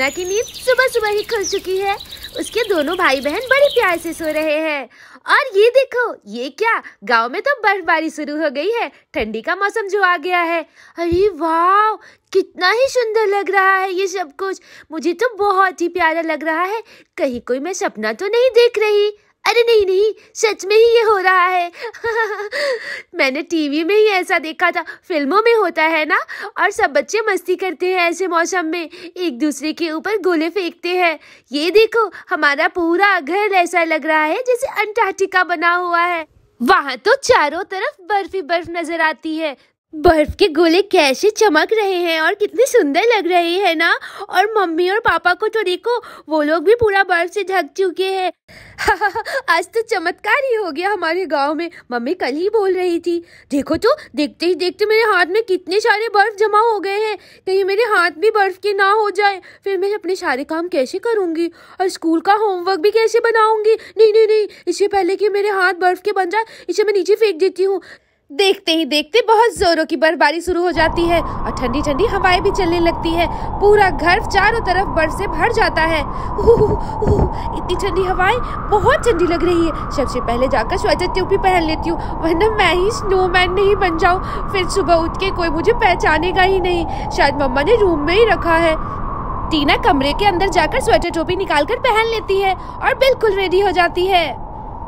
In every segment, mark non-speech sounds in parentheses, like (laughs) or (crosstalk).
मुन्ना की नींद सुबह सुबह ही खुल चुकी है उसके दोनों भाई बहन बड़े प्यार से सो रहे हैं और ये देखो ये क्या गांव में तो बर्फबारी शुरू हो गई है ठंडी का मौसम जो आ गया है अरे वाह कितना ही सुंदर लग रहा है ये सब कुछ मुझे तो बहुत ही प्यारा लग रहा है कहीं कोई मैं सपना तो नहीं देख रही अरे नहीं नहीं सच में ही ये हो रहा है (laughs) मैंने टीवी में ही ऐसा देखा था फिल्मों में होता है ना और सब बच्चे मस्ती करते हैं ऐसे मौसम में एक दूसरे के ऊपर गोले फेंकते हैं ये देखो हमारा पूरा घर ऐसा लग रहा है जैसे अंटार्कटिका बना हुआ है वहाँ तो चारों तरफ बर्फ ही बर्फ नजर आती है बर्फ के गोले कैसे चमक रहे हैं और कितने सुंदर लग रहे हैं ना और मम्मी और पापा को तो देखो वो लोग भी पूरा बर्फ से ढक चुके हैं (laughs) आज तो चमत्कार ही हो गया हमारे गांव में मम्मी कल ही बोल रही थी देखो तो देखते ही देखते मेरे हाथ में कितने सारे बर्फ जमा हो गए हैं कहीं मेरे हाथ भी बर्फ के ना हो जाए फिर मैं अपने सारे काम कैसे करूँगी और स्कूल का होमवर्क भी कैसे बनाऊंगी नहीं नहीं नहीं इससे पहले कि मेरे हाथ बर्फ के बन जाए इसे मैं नीचे फेंक देती हूँ देखते ही देखते बहुत जोरों की बर्फबारी शुरू हो जाती है और ठंडी ठंडी हवाएं भी चलने लगती है पूरा घर चारों तरफ बर्फ से भर जाता है इतनी ठंडी हवाएं बहुत ठंडी लग रही है सबसे पहले जाकर स्वेटर टोपी पहन लेती हूँ वरना मैं ही स्नोमैन नहीं बन जाऊँ फिर सुबह उठ के कोई मुझे पहचानेगा ही नहीं शायद मम्मा ने रूम में ही रखा है टीना कमरे के अंदर जाकर स्वेटर टोपी कर पहन लेती है और बिल्कुल रेडी हो जाती है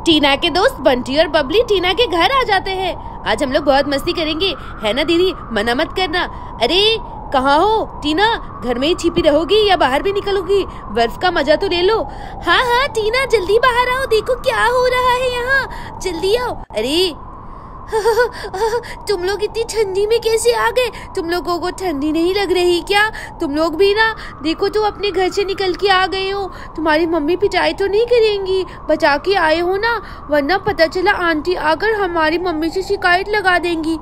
टीना के दोस्त बंटी और बबली टीना के घर आ जाते हैं आज हम लोग बहुत मस्ती करेंगे है ना दीदी मना मत करना अरे कहाँ हो टीना घर में ही छिपी रहोगी या बाहर भी निकलोगी बर्फ का मजा तो ले लो हाँ हाँ टीना जल्दी बाहर आओ देखो क्या हो रहा है यहाँ जल्दी आओ अरे (laughs) तुम लोग इतनी ठंडी में कैसे आ गए तुम लोगों को ठंडी नहीं लग रही क्या तुम लोग भी ना देखो तो अपने घर से निकल के आ गए हो तुम्हारी मम्मी पिटाई तो नहीं करेंगी बचा के आए हो ना वरना पता चला आंटी आकर हमारी मम्मी से शिकायत लगा देंगी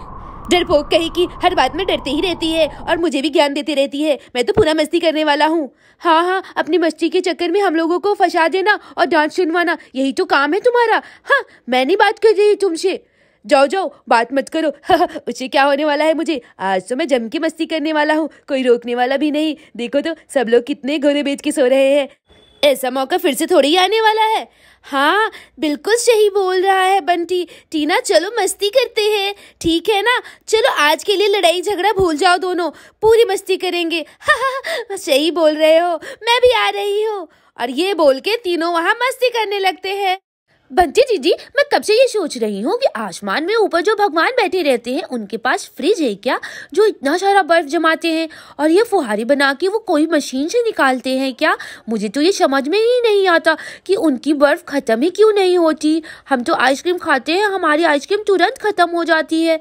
डरपोक कही की हर बात में डरती ही रहती है और मुझे भी ज्ञान देती रहती है मैं तो पूरा मस्ती करने वाला हूँ हाँ हाँ अपनी मस्ती के चक्कर में हम लोगों को फंसा देना और डांस सुनवाना यही तो काम है तुम्हारा हाँ मैं नहीं बात कर रही तुमसे जाओ जाओ बात मत करो (laughs) उसे क्या होने वाला है मुझे आज तो मैं जम के मस्ती करने वाला हूँ कोई रोकने वाला भी नहीं देखो तो सब लोग कितने घोरे बेच के सो रहे हैं ऐसा मौका फिर से थोड़ी आने वाला है हाँ बिल्कुल सही बोल रहा है बंटी टीना चलो मस्ती करते हैं ठीक है ना चलो आज के लिए लड़ाई झगड़ा भूल जाओ दोनों पूरी मस्ती करेंगे हाँ (laughs) हाँ सही बोल रहे हो मैं भी आ रही हूँ और ये बोल के तीनों वहाँ मस्ती करने लगते हैं बंटी दीदी मैं कब से ये सोच रही हूँ कि आसमान में ऊपर जो भगवान बैठे रहते हैं उनके पास फ्रिज है क्या जो इतना सारा बर्फ जमाते हैं और ये फुहारी बना के वो कोई मशीन से निकालते हैं क्या मुझे तो ये समझ में ही नहीं आता कि उनकी बर्फ ख़त्म ही क्यों नहीं होती हम तो आइसक्रीम खाते हैं हमारी आइसक्रीम तुरंत ख़त्म हो जाती है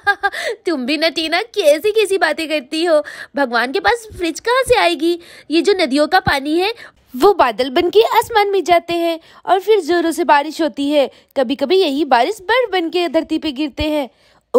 (laughs) तुम भी नटीना कैसी कैसी बातें करती हो भगवान के पास फ्रिज कहाँ से आएगी ये जो नदियों का पानी है वो बादल बन के आसमान में जाते हैं और फिर जोरों से बारिश होती है कभी कभी यही बारिश बर्फ बन के धरती पे गिरते हैं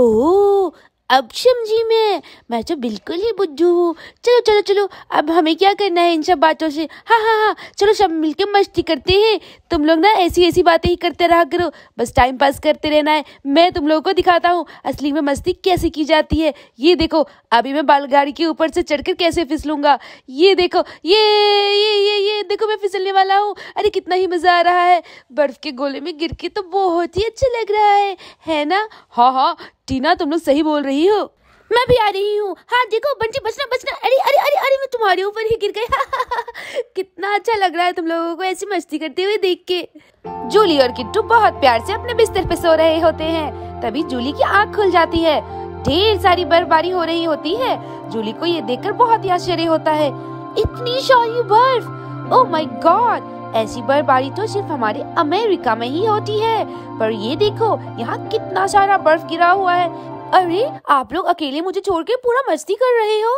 ओ अब जी मैं मैं तो बिल्कुल ही बुद्धू हूँ चलो चलो चलो अब हमें क्या करना है इन सब बातों से हाँ हाँ हाँ चलो सब मिलके मस्ती करते हैं तुम लोग ना ऐसी ऐसी बातें ही करते रहा करो बस टाइम पास करते रहना है मैं तुम लोगों को दिखाता हूँ असली में मस्ती कैसे की जाती है ये देखो अभी मैं बालगाड़ी के ऊपर से चढ़कर कैसे फिसलूंगा ये देखो ये ये ये ये देखो वाला हूँ अरे कितना ही मज़ा आ रहा है बर्फ़ के गोले में गिर के तो बहुत ही अच्छा लग रहा है है ना हाँ हाँ टीना तुम लोग सही बोल रही हो मैं भी आ रही हूँ हाँ देखो बंजी बचना बचना अरे अरे अरे अरे मैं तुम्हारे ऊपर ही गिर गई (laughs) कितना अच्छा लग रहा है तुम लोगों को ऐसी मस्ती करते हुए देख के जूली और किट्टू बहुत प्यार से अपने बिस्तर पे सो रहे होते हैं तभी जूली की आँख खुल जाती है ढेर सारी बर्फबारी हो रही होती है जूली को ये देखकर बहुत ही आश्चर्य होता है इतनी सारी बर्फ ओह माय गॉड ऐसी बर्फबारी तो सिर्फ हमारे अमेरिका में ही होती है पर ये देखो यहाँ कितना सारा बर्फ गिरा हुआ है अरे आप लोग अकेले मुझे छोड़ के पूरा मस्ती कर रहे हो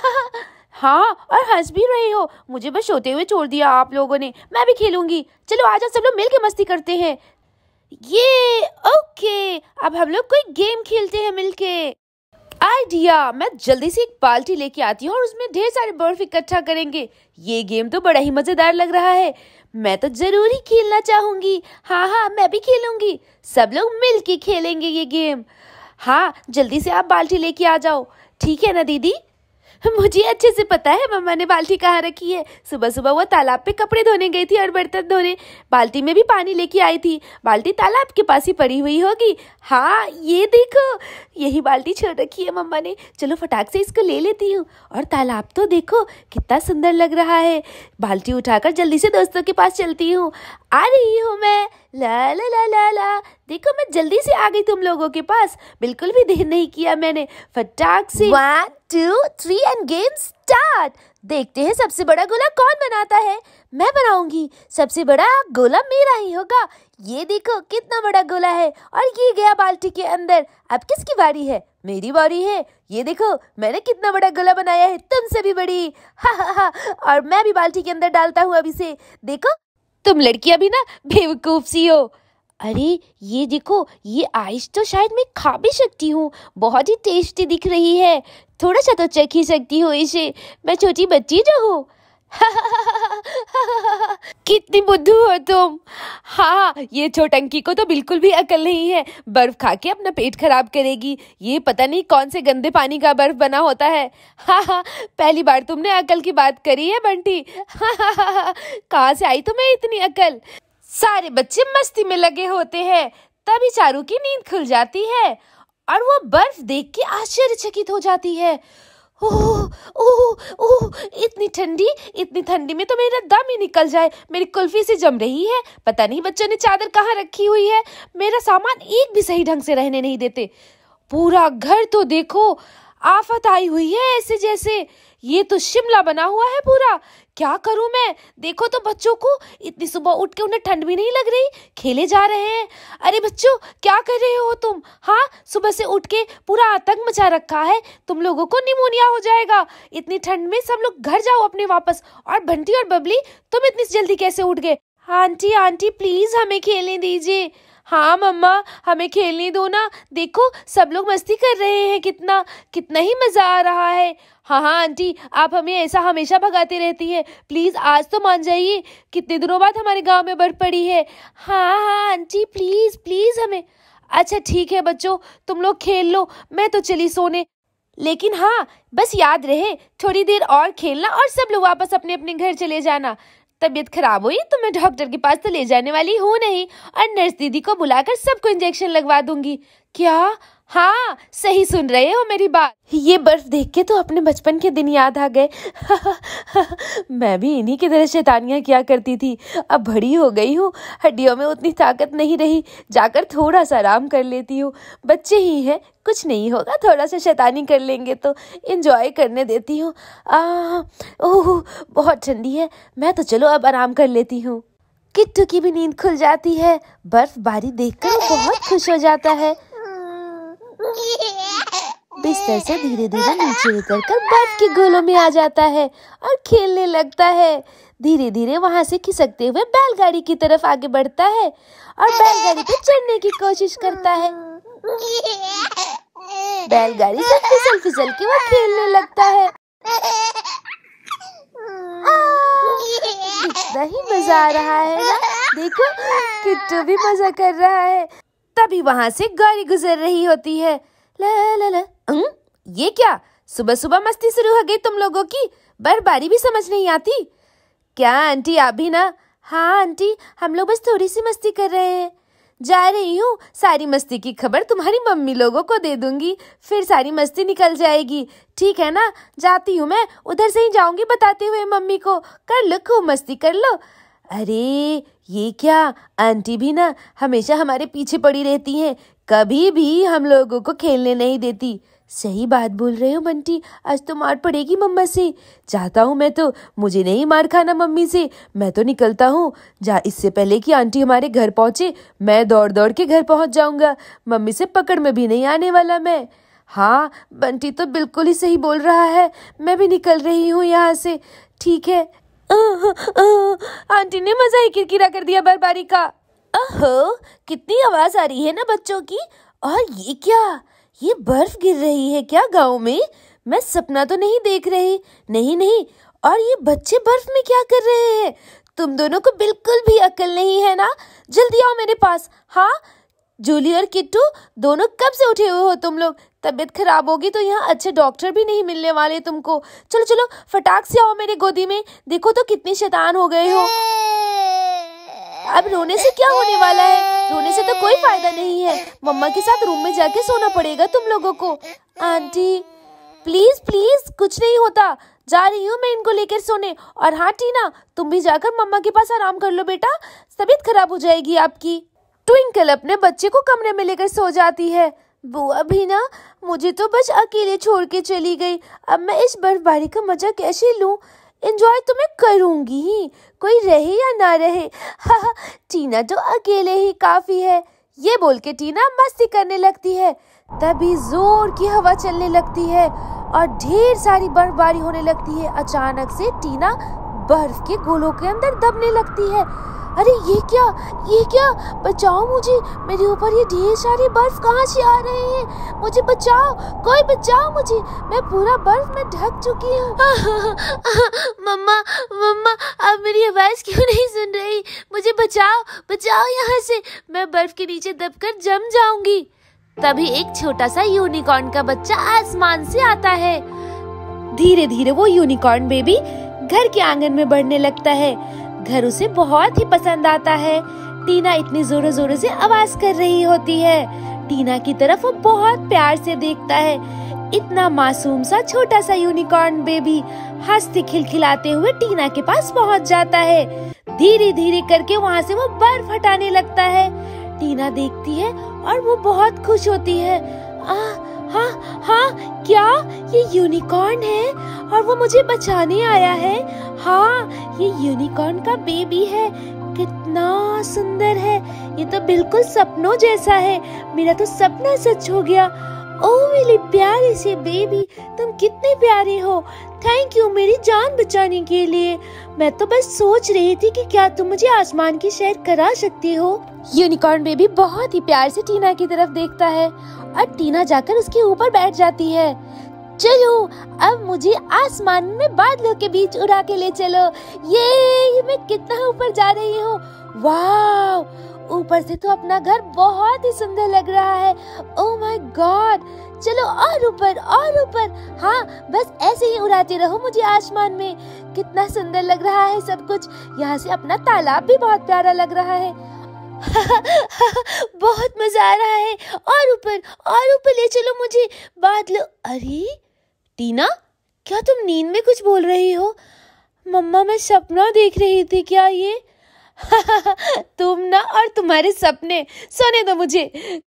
(laughs) हाँ और हंस भी रहे हो मुझे बस सोते हुए छोड़ दिया आप लोगों ने मैं भी खेलूंगी चलो आज सब लोग मिलके मस्ती करते हैं ये ओके अब हम लोग कोई गेम खेलते हैं मिलके आइडिया मैं जल्दी से एक बाल्टी लेके आती हूँ और उसमें ढेर सारे बर्फ इकट्ठा करेंगे ये गेम तो बड़ा ही मज़ेदार लग रहा है मैं तो ज़रूर ही खेलना चाहूंगी हाँ हाँ मैं भी खेलूंगी सब लोग मिल के खेलेंगे ये गेम हाँ जल्दी से आप बाल्टी लेके आ जाओ ठीक है ना दीदी (laughs) मुझे अच्छे से पता है मम्मा ने बाल्टी कहाँ रखी है सुबह सुबह वो तालाब पे कपड़े धोने गई थी और बर्तन धोने बाल्टी में भी पानी लेके आई थी बाल्टी तालाब के पास ही पड़ी हुई होगी हाँ ये देखो यही बाल्टी छोड़ रखी है मम्मा ने चलो फटाक से इसको ले लेती हूँ और तालाब तो देखो कितना सुंदर लग रहा है बाल्टी उठाकर जल्दी से दोस्तों के पास चलती हूँ आ रही हूँ मैं ला ला ला ला ला देखो मैं जल्दी से आ गई तुम लोगों के पास बिल्कुल भी देर नहीं किया मैंने फटाक से one two three and game start देखते हैं सबसे बड़ा गोला कौन बनाता है मैं बनाऊंगी सबसे बड़ा गोला मेरा ही होगा ये देखो कितना बड़ा गोला है और ये गया बाल्टी के अंदर अब किसकी बारी है मेरी बारी है ये देखो मैंने कितना बड़ा गोला बनाया है तुमसे भी बड़ी हा हा हा और मैं भी बाल्टी के अंदर डालता हूँ अभी से देखो तुम लड़कियां भी ना बेवकूफ सी हो अरे ये देखो ये आइस तो शायद मैं खा भी सकती हूँ बहुत ही टेस्टी दिख रही है थोड़ा सा तो चख ही सकती हूँ इसे मैं छोटी बच्ची जो हूँ (laughs) कितनी बुद्धू हो तुम हाँ ये छोटंकी को तो बिल्कुल भी अकल नहीं है बर्फ खा के अपना पेट खराब करेगी ये पता नहीं कौन से गंदे पानी का बर्फ बना होता है (laughs) हाँ हाँ पहली बार तुमने अकल की बात करी है बंटी हाँ (laughs) कहाँ से आई तुम्हें इतनी अकल सारे बच्चे मस्ती में लगे होते हैं तभी चारू की नींद खुल जाती है और वो बर्फ देख के आश्चर्यचकित हो जाती है ओह ओह इतनी ठंडी इतनी ठंडी में तो मेरा दम ही निकल जाए मेरी कुल्फी से जम रही है पता नहीं बच्चों ने चादर कहाँ रखी हुई है मेरा सामान एक भी सही ढंग से रहने नहीं देते पूरा घर तो देखो आफत आई हुई है ऐसे जैसे ये तो शिमला बना हुआ है पूरा क्या करूं मैं देखो तो बच्चों को इतनी सुबह उठ के उन्हें ठंड भी नहीं लग रही खेले जा रहे हैं अरे बच्चों क्या कर रहे हो तुम हाँ सुबह से उठ के पूरा आतंक मचा रखा है तुम लोगों को निमोनिया हो जाएगा इतनी ठंड में सब लोग घर जाओ अपने वापस और बंटी और बबली तुम इतनी जल्दी कैसे उठ गए आंटी आंटी प्लीज हमें खेलने दीजिए हाँ मम्मा हमें खेलने दो ना देखो सब लोग मस्ती कर रहे हैं कितना कितना ही मज़ा आ रहा है हाँ हाँ आंटी आप हमें ऐसा हमेशा भगाते रहती है प्लीज़ आज तो मान जाइए कितने दिनों बाद हमारे गांव में बर्फ पड़ी है हाँ हाँ आंटी प्लीज़ प्लीज़ हमें अच्छा ठीक है बच्चों तुम लोग खेल लो मैं तो चली सोने लेकिन हाँ बस याद रहे थोड़ी देर और खेलना और सब लोग वापस अपने अपने घर चले जाना तबीयत खराब हुई तो मैं डॉक्टर के पास तो ले जाने वाली हूँ नहीं और नर्स दीदी को बुलाकर सबको इंजेक्शन लगवा दूंगी क्या हाँ सही सुन रहे हो मेरी बात ये बर्फ देख के तो अपने बचपन के दिन याद आ गए (laughs) मैं भी इन्हीं की तरह शैतानियाँ किया करती थी अब बड़ी हो गई हूँ हड्डियों में उतनी ताकत नहीं रही जाकर थोड़ा सा आराम कर लेती हूँ बच्चे ही हैं कुछ नहीं होगा थोड़ा सा शैतानी कर लेंगे तो इन्जॉय करने देती हूँ ओह बहुत ठंडी है मैं तो चलो अब आराम कर लेती हूँ किट्टू की भी नींद खुल जाती है बर्फबारी देखकर बहुत खुश हो जाता है बिस्तर से धीरे धीरे नीचे उतर कर बर्फ के गोलों में आ जाता है और खेलने लगता है धीरे धीरे वहाँ से खिसकते हुए बैलगाड़ी की तरफ आगे बढ़ता है और बैलगाड़ी पे चढ़ने की कोशिश करता है बैलगाड़ी से फिसल फिसल के वो खेलने लगता है कितना ही मजा आ रहा है ना देखो किट्टू भी मजा कर रहा है तभी वहां से गाड़ी गुजर रही होती है ला ला ला अं? ये क्या सुबह सुबह मस्ती शुरू हो गई तुम लोगों की बर्फबारी भी समझ नहीं आती क्या आंटी आप भी ना हाँ आंटी हम लोग बस थोड़ी सी मस्ती कर रहे हैं जा रही हूँ सारी मस्ती की खबर तुम्हारी मम्मी लोगों को दे दूंगी फिर सारी मस्ती निकल जाएगी ठीक है ना जाती हूँ मैं उधर से ही जाऊंगी बताते हुए मम्मी को कर लो खूब मस्ती कर लो अरे ये क्या आंटी भी ना हमेशा हमारे पीछे पड़ी रहती हैं कभी भी हम लोगों को खेलने नहीं देती सही बात बोल रहे हो बंटी आज तो मार पड़ेगी मम्मा से चाहता हूँ मैं तो मुझे नहीं मार खाना मम्मी से मैं तो निकलता हूँ जा इससे पहले कि आंटी हमारे घर पहुँचे मैं दौड़ दौड़ के घर पहुँच जाऊँगा मम्मी से पकड़ में भी नहीं आने वाला मैं हाँ बंटी तो बिल्कुल ही सही बोल रहा है मैं भी निकल रही हूँ यहाँ से ठीक है आंटी ने मजा ही किरकिरा कर दिया बर्फबारी का अहो कितनी आवाज आ रही है ना बच्चों की और ये क्या ये बर्फ गिर रही है क्या गांव में मैं सपना तो नहीं देख रही नहीं नहीं और ये बच्चे बर्फ में क्या कर रहे हैं तुम दोनों को बिल्कुल भी अकल नहीं है ना जल्दी आओ मेरे पास हाँ जूली और किट्टू दोनों कब से उठे हुए हो तुम लोग तबीयत खराब होगी तो यहाँ अच्छे डॉक्टर भी नहीं मिलने वाले तुमको चलो चलो फटाक से आओ मेरे गोदी में देखो तो कितने शैतान हो गए हो अब रोने से क्या होने वाला है रोने से तो कोई फायदा नहीं है मम्मा के साथ रूम में जाके सोना पड़ेगा तुम लोगों को आंटी प्लीज प्लीज कुछ नहीं होता जा रही हूँ मैं इनको लेकर सोने और हाँ टीना तुम भी जाकर मम्मा के पास आराम कर लो बेटा तबीयत खराब हो जाएगी आपकी ट्विंकल अपने बच्चे को कमरे में लेकर सो जाती है बुआ भी ना मुझे तो बस अकेले छोड़ के चली गई अब मैं इस बर्फबारी का मजा कैसे लूं एंजॉय तो मैं करूंगी ही कोई रहे या ना रहे हा टीना तो अकेले ही काफ़ी है ये बोल के टीना मस्ती करने लगती है तभी जोर की हवा चलने लगती है और ढेर सारी बर्फबारी होने लगती है अचानक से टीना बर्फ के गोलों के अंदर दबने लगती है अरे ये क्या ये क्या बचाओ मुझे मेरे ऊपर ये ढेर सारी बर्फ कहाँ से आ रहे हैं मुझे बचाओ कोई बचाओ मुझे मैं पूरा बर्फ में ढक चुकी हूँ (laughs) मम्मा मम्मा आप मेरी आवाज़ क्यों नहीं सुन रही मुझे बचाओ बचाओ यहाँ से मैं बर्फ के नीचे दबकर जम जाऊंगी तभी एक छोटा सा यूनिकॉर्न का बच्चा आसमान से आता है धीरे धीरे वो यूनिकॉर्न बेबी घर के आंगन में बढ़ने लगता है घर उसे बहुत ही पसंद आता है टीना इतनी जोरों जोरों से आवाज कर रही होती है टीना की तरफ वो बहुत प्यार से देखता है इतना मासूम सा छोटा सा यूनिकॉर्न बेबी हंसते खिलखिलाते हुए टीना के पास पहुंच जाता है धीरे धीरे करके वहाँ से वो बर्फ हटाने लगता है टीना देखती है और वो बहुत खुश होती है आ, हा, हा, क्या ये यूनिकॉर्न है और वो मुझे बचाने आया है हाँ ये यूनिकॉर्न का बेबी है कितना सुंदर है ये तो बिल्कुल सपनों जैसा है मेरा तो सपना सच हो गया ओ मेरी प्यारी सी बेबी तुम कितने प्यारे हो थैंक यू मेरी जान बचाने के लिए मैं तो बस सोच रही थी कि क्या तुम मुझे आसमान की सैर करा सकती हो यूनिकॉर्न बेबी बहुत ही प्यार से टीना की तरफ देखता है और टीना जाकर उसके ऊपर बैठ जाती है चलो अब मुझे आसमान में बादलों के बीच उड़ा के ले चलो ये मैं कितना ऊपर जा रही हूँ वाह ऊपर से तो अपना घर बहुत ही सुंदर लग रहा है ओ माय गॉड चलो और ऊपर और ऊपर हाँ बस ऐसे ही उड़ाते रहो मुझे आसमान में कितना सुंदर लग रहा है सब कुछ यहाँ से अपना तालाब भी बहुत प्यारा लग रहा है (laughs) बहुत मजा आ रहा है और ऊपर और ऊपर ले चलो मुझे बादल अरे टीना क्या तुम नींद में कुछ बोल रही हो मम्मा मैं सपना देख रही थी क्या ये (laughs) तुम ना और तुम्हारे सपने सोने दो मुझे